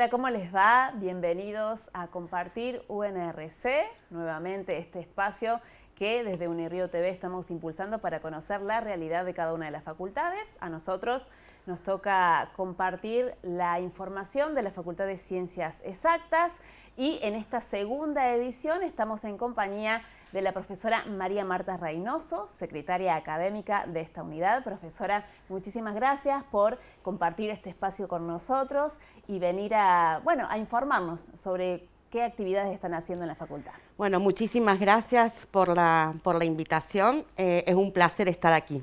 Hola, ¿cómo les va? Bienvenidos a Compartir UNRC, nuevamente este espacio que desde Unirío TV estamos impulsando para conocer la realidad de cada una de las facultades. A nosotros nos toca compartir la información de la Facultad de Ciencias Exactas y en esta segunda edición estamos en compañía de la profesora María Marta Reynoso, secretaria académica de esta unidad. Profesora, muchísimas gracias por compartir este espacio con nosotros y venir a, bueno, a informarnos sobre qué actividades están haciendo en la facultad. Bueno, muchísimas gracias por la, invitación. Eh, es un placer estar aquí.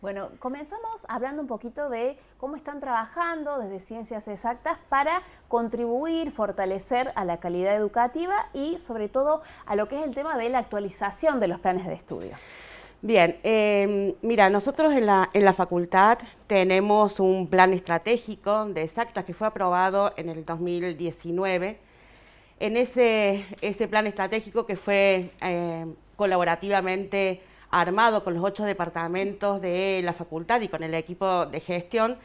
Bueno, comenzamos hablando un poquito de cómo están trabajando desde Ciencias Exactas para contribuir, fortalecer a la calidad educativa y sobre todo a lo que es el tema de la actualización de los planes de estudio. Bien, em, mira, nosotros en la facultad tenemos un plan estratégico de exactas que fue aprobado en el 2019 en ese, plan estratégico que fue eh, colaborativamente armado con los ocho departamentos de la facultad y con el equipo de gestión,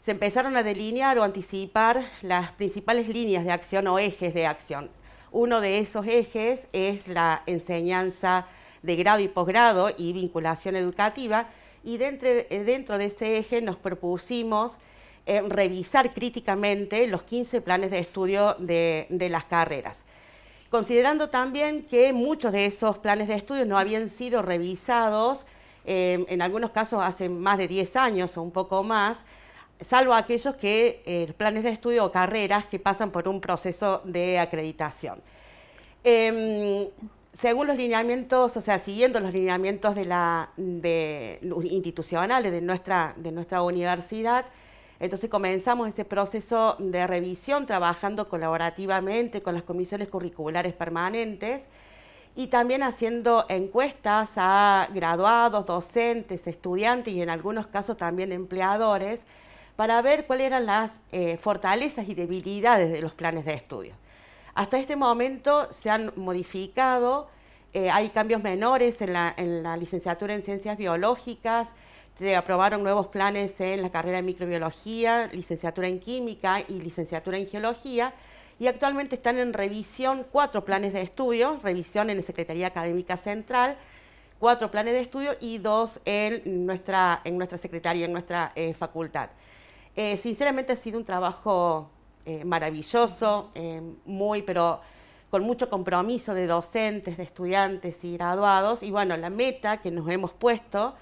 se empezaron a delinear o anticipar las principales líneas de acción o ejes de acción. Uno de esos ejes es la enseñanza de grado y posgrado y vinculación educativa, y dentro de ese eje nos propusimos eh, revisar críticamente los 15 planes de estudio de, las carreras considerando también que muchos de esos planes de estudio no habían sido revisados, eh, en algunos casos hace más de 10 años o un poco más, salvo aquellos que eh, planes de estudio o carreras que pasan por un proceso de acreditación. Em, según los lineamientos, o sea, siguiendo los lineamientos de institucionales de nuestra universidad, entonces comenzamos ese proceso de revisión trabajando colaborativamente con las comisiones curriculares permanentes y también haciendo encuestas a graduados, docentes, estudiantes y en algunos casos también empleadores para ver cuáles eran las eh, fortalezas y debilidades de los planes de estudio. Hasta este momento se han modificado, eh, hay cambios menores en la licenciatura en ciencias biológicas, se este, aprobaron nuevos planes en la carrera de microbiología, licenciatura en química y licenciatura en geología. Y actualmente están en revisión cuatro planes de estudio, revisión en la Secretaría Académica Central, cuatro planes de estudio y dos en nuestra, en nuestra secretaría, en nuestra eh, facultad. Eh, sinceramente ha sido un trabajo eh, maravilloso, muy, pero con mucho compromiso de docentes, de estudiantes y graduados. Y bueno, la meta que nos hemos puesto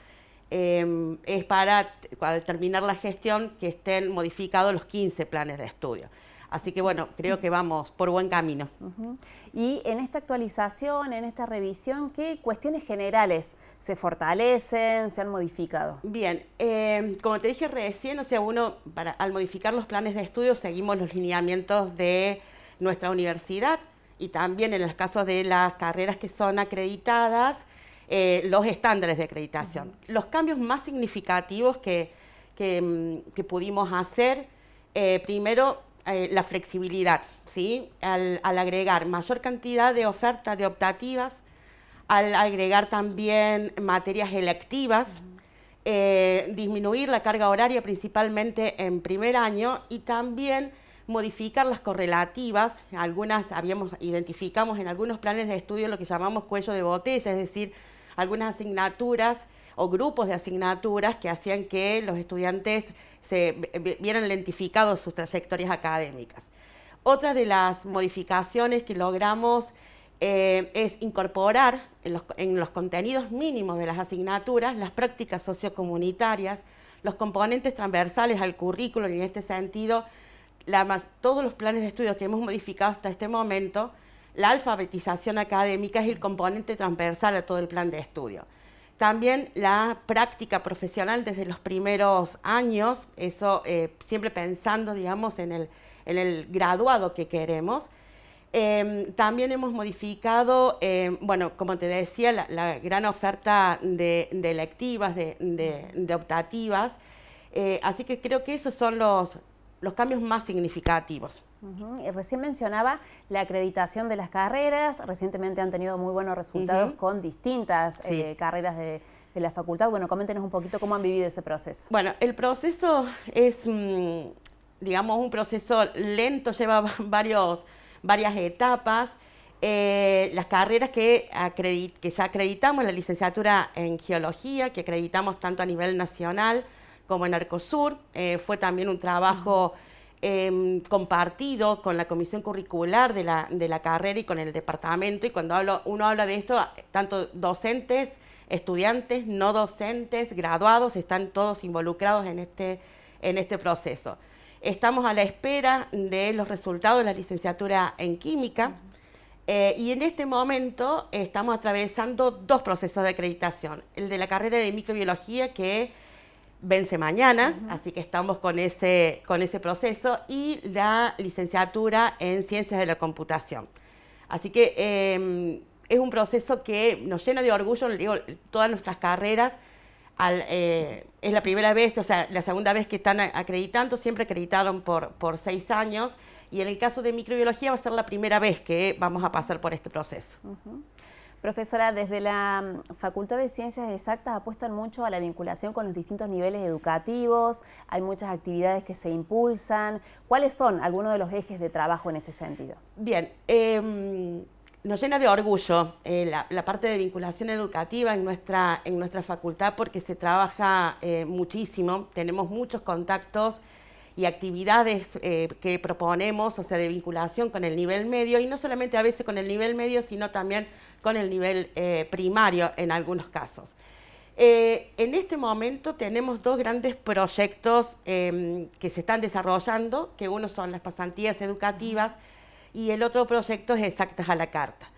Em, es para, al terminar la gestión, que estén modificados los 15 planes de estudio. Así que bueno, creo que vamos por buen camino. Y en esta actualización, en esta revisión, ¿qué cuestiones generales se fortalecen, se han modificado? Bien, em, como te dije recién, o sea, uno, al modificar los planes de estudio, seguimos los lineamientos de nuestra universidad y también en los casos de las carreras que son acreditadas, eh, los estándares de acreditación. Los cambios más significativos que, que, mm, pudimos hacer, eh, primero, eh, la flexibilidad, ¿sí? Al, agregar mayor cantidad de ofertas de optativas, al agregar también materias electivas, disminuir la carga horaria principalmente en primer año y también modificar las correlativas, algunas habíamos identificamos en algunos planes de estudio lo que llamamos cuello de botella, es decir, algunas asignaturas o grupos de asignaturas que hacían que los estudiantes se vieran lentificados sus trayectorias académicas. Otra de las modificaciones que logramos eh, es incorporar en los, contenidos mínimos de las asignaturas las prácticas sociocomunitarias, los componentes transversales al currículo y en este sentido todos los planes de estudio que hemos modificado hasta este momento la alfabetización académica es el componente transversal a todo el plan de estudio. También la práctica profesional desde los primeros años, eso eh, siempre pensando, digamos, en el, graduado que queremos. Em, también hemos modificado, em, bueno, como te decía, la, gran oferta de, de electivas, de, optativas. Eh, así que creo que esos son los, los cambios más significativos. Eh, recién mencionaba la acreditación de las carreras, recientemente han tenido muy buenos resultados con distintas eh, carreras de, la facultad. Bueno, coméntenos un poquito cómo han vivido ese proceso. Bueno, el proceso es, mm, digamos, un proceso lento, lleva varias etapas. Eh, las carreras que ya acreditamos, la licenciatura en geología, que acreditamos tanto a nivel nacional, como en Arcosur. Eh, fue también un trabajo em, compartido con la comisión curricular de la, carrera y con el departamento. Y cuando uno habla de esto, tanto docentes, estudiantes, no docentes, graduados, están todos involucrados en este, en este proceso. Estamos a la espera de los resultados de la licenciatura en química. Eh, y en este momento estamos atravesando dos procesos de acreditación. El de la carrera de microbiología, que es vence mañana, así que estamos con ese, con ese proceso, y la licenciatura en Ciencias de la Computación. Así que em, es un proceso que nos llena de orgullo, digo, todas nuestras carreras. Eh, es la primera vez, o sea, la segunda vez que están acreditando, siempre acreditaron por, por seis años, y en el caso de microbiología va a ser la primera vez que vamos a pasar por este proceso. Profesora, desde la mm, Facultad de Ciencias Exactas apuestan mucho a la vinculación con los distintos niveles educativos, hay muchas actividades que se impulsan. ¿Cuáles son algunos de los ejes de trabajo en este sentido? Bien, em, nos llena de orgullo eh, la, parte de vinculación educativa en nuestra, facultad porque se trabaja eh, muchísimo, tenemos muchos contactos y actividades eh, que proponemos, o sea, de vinculación con el nivel medio, y no solamente a veces con el nivel medio, sino también con el nivel eh, primario en algunos casos. Eh, en este momento tenemos dos grandes proyectos em, que se están desarrollando, que uno son las pasantías educativas y el otro proyecto es Exactas a la Carta.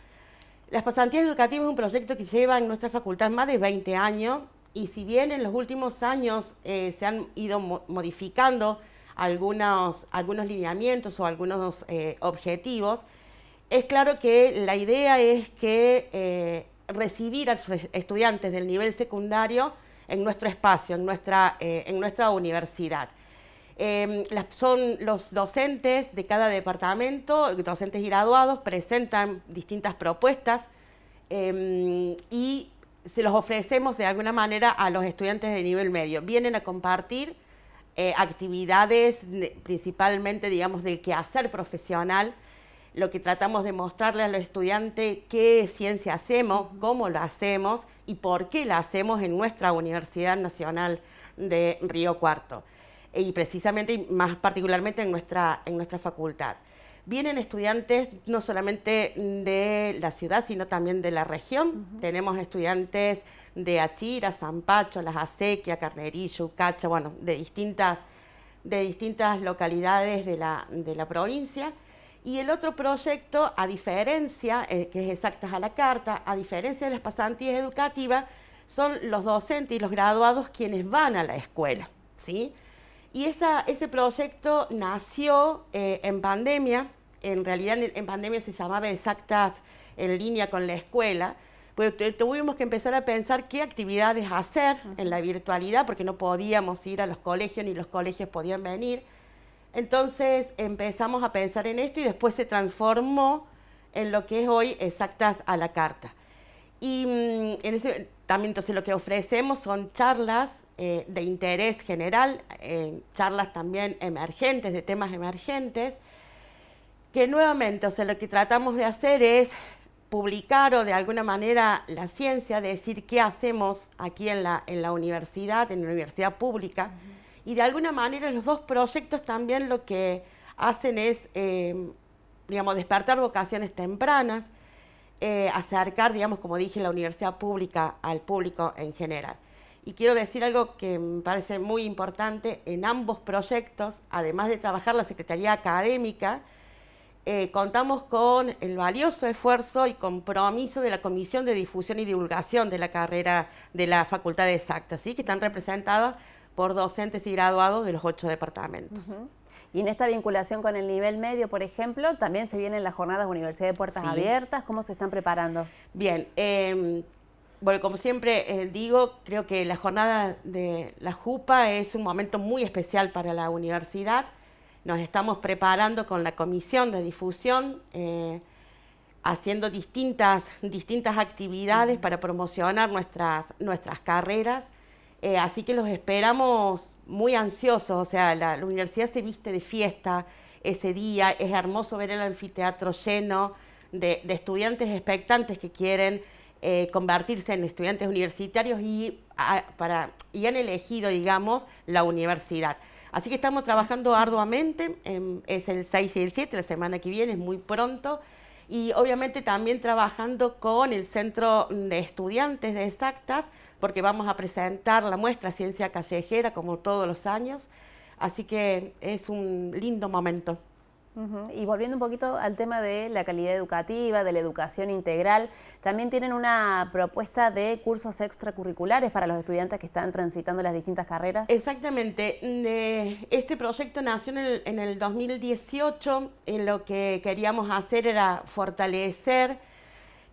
Las pasantías educativas es un proyecto que lleva en nuestra facultad más de 20 años y si bien en los últimos años se han ido modificando algunos, algunos lineamientos o algunos eh, objetivos, es claro que la idea es que eh, recibir a los estudiantes del nivel secundario en nuestro espacio, en nuestra, eh, en nuestra universidad. Em, son los docentes de cada departamento, docentes graduados, presentan distintas propuestas em, y se los ofrecemos de alguna manera a los estudiantes de nivel medio. Vienen a compartir eh, actividades principalmente, digamos, del quehacer profesional. Lo que tratamos de mostrarle a los estudiantes qué ciencia hacemos, cómo la hacemos y por qué la hacemos en nuestra Universidad Nacional de Río Cuarto. Y precisamente, y más particularmente, en nuestra, en nuestra facultad. Vienen estudiantes no solamente de la ciudad, sino también de la región. Tenemos estudiantes de Achira, Zampacho, Las Acequias, Carnerillo, Cacha, bueno, de distintas, de distintas localidades de la, provincia. Y el otro proyecto, a diferencia, eh, que es Exactas a la Carta, a diferencia de las pasantías educativas, son los docentes y los graduados quienes van a la escuela, ¿sí? Y ese proyecto nació eh, en pandemia, en realidad en, pandemia se llamaba Exactas en línea con la escuela, pues tuvimos que empezar a pensar qué actividades hacer en la virtualidad, porque no podíamos ir a los colegios ni los colegios podían venir. Entonces empezamos a pensar en esto y después se transformó en lo que es hoy Exactas a la Carta. Y mm, en ese, también entonces lo que ofrecemos son charlas eh, de interés general, en charlas también emergentes, de temas emergentes, que nuevamente, lo que tratamos de hacer es publicar o de alguna manera la ciencia, decir qué hacemos aquí en la, universidad, en la universidad pública, y de alguna manera los dos proyectos también lo que hacen es, eh, digamos, despertar vocaciones tempranas, eh, acercar, como dije, la universidad pública al público en general. Y quiero decir algo que me parece muy importante en ambos proyectos, además de trabajar la Secretaría Académica, eh, contamos con el valioso esfuerzo y compromiso de la Comisión de Difusión y Divulgación de la carrera de la Facultad de Exactas, que están representadas por docentes y graduados de los ocho departamentos. Y en esta vinculación con el nivel medio, por ejemplo, también se vienen las jornadas Universidad de Puertas Abiertas. ¿Cómo se están preparando? Bien, em, bueno, como siempre eh, digo, creo que la jornada de la JUPA es un momento muy especial para la universidad. Nos estamos preparando con la comisión de difusión, eh, haciendo distintas, distintas actividades para promocionar nuestras, nuestras carreras. Eh, así que los esperamos muy ansiosos, o sea, la, universidad se viste de fiesta ese día, es hermoso ver el anfiteatro lleno de estudiantes expectantes que quieren eh, convertirse en estudiantes universitarios y, para, y han elegido, digamos, la universidad. Así que estamos trabajando arduamente, em, es el 6 y el 7, la semana que viene, es muy pronto, y obviamente también trabajando con el Centro de Estudiantes de Exactas, porque vamos a presentar la muestra Ciencia Callejera como todos los años, así que es un lindo momento. Y volviendo un poquito al tema de la calidad educativa, de la educación integral, también tienen una propuesta de cursos extracurriculares para los estudiantes que están transitando las distintas carreras. Exactamente. Mm, eh, este proyecto nació en el, en el 2018. En eh, lo que queríamos hacer era fortalecer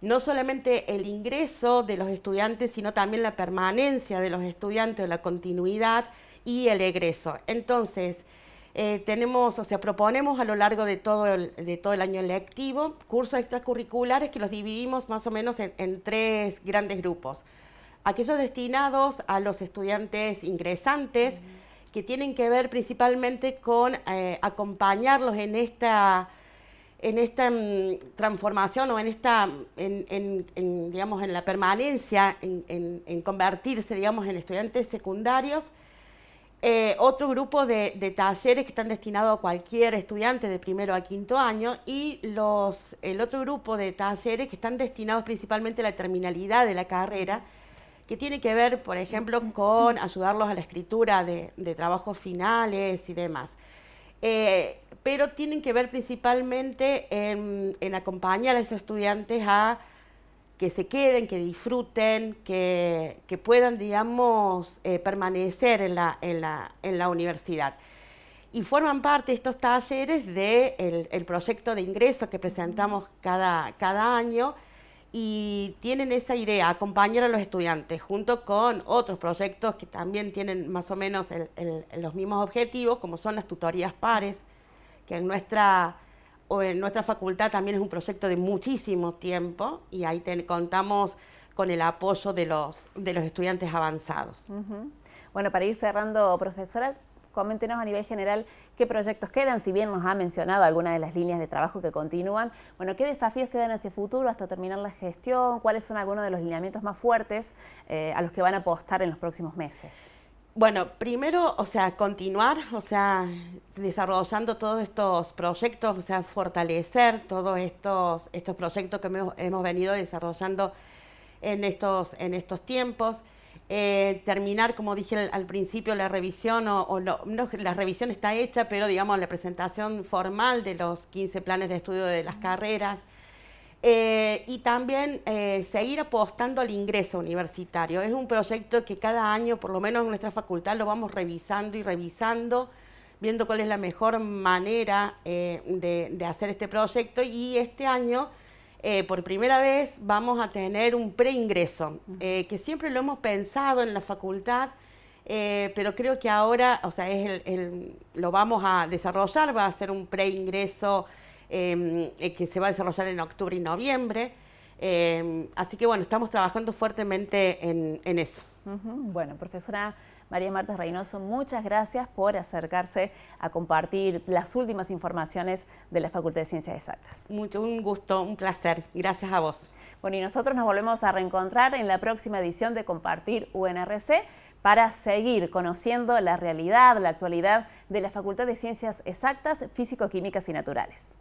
no solamente el ingreso de los estudiantes, sino también la permanencia de los estudiantes, la continuidad y el egreso. Entonces, eh, tenemos, o sea, proponemos a lo largo de todo el, año lectivo cursos extracurriculares que los dividimos más o menos en, tres grandes grupos. Aquellos destinados a los estudiantes ingresantes, que tienen que ver principalmente con eh, acompañarlos en esta, en esta mm, transformación o en esta, en, la permanencia, en, convertirse, digamos, en estudiantes secundarios eh, otro grupo de, talleres que están destinados a cualquier estudiante de primero a quinto año y los, el otro grupo de talleres que están destinados principalmente a la terminalidad de la carrera, que tiene que ver, por ejemplo, con ayudarlos a la escritura de, trabajos finales y demás. Eh, pero tienen que ver principalmente en acompañar a esos estudiantes a que se queden, que disfruten, que, puedan, digamos, eh, permanecer en la, universidad. Y forman parte estos talleres del el proyecto de ingreso que presentamos cada, cada año y tienen esa idea, acompañar a los estudiantes junto con otros proyectos que también tienen más o menos los mismos objetivos, como son las tutorías pares, que en nuestra en nuestra facultad también es un proyecto de muchísimo tiempo y ahí contamos con el apoyo de los, de los estudiantes avanzados. Bueno, para ir cerrando, profesora, coméntenos a nivel general qué proyectos quedan, si bien nos ha mencionado algunas de las líneas de trabajo que continúan, bueno, qué desafíos quedan hacia el futuro hasta terminar la gestión, cuáles son algunos de los lineamientos más fuertes eh, a los que van a apostar en los próximos meses. Bueno, primero, o sea, continuar, o sea, desarrollando todos estos proyectos, o sea, fortalecer todos estos, estos proyectos que hemos, venido desarrollando en estos, en estos tiempos. Eh, terminar, como dije al, principio, la revisión, o, no, la revisión está hecha, pero digamos la presentación formal de los 15 planes de estudio de las carreras. Eh, y también eh, seguir apostando al ingreso universitario. Es un proyecto que cada año, por lo menos en nuestra facultad, lo vamos revisando y revisando, viendo cuál es la mejor manera eh, de, hacer este proyecto. Y este año, por primera vez, vamos a tener un preingreso, que siempre lo hemos pensado en la facultad. pero creo que ahora, o sea, es lo vamos a desarrollar, va a ser un preingreso Em, eh, que se va a desarrollar en octubre y noviembre. Em, así que bueno, estamos trabajando fuertemente en, eso. Bueno, profesora María Marta Reynoso, muchas gracias por acercarse a compartir las últimas informaciones de la Facultad de Ciencias Exactas. Mucho, un gusto, un placer. Gracias a vos. Bueno, y nosotros nos volvemos a reencontrar en la próxima edición de Compartir UNRC para seguir conociendo la realidad, la actualidad de la Facultad de Ciencias Exactas, Físico-Químicas y Naturales.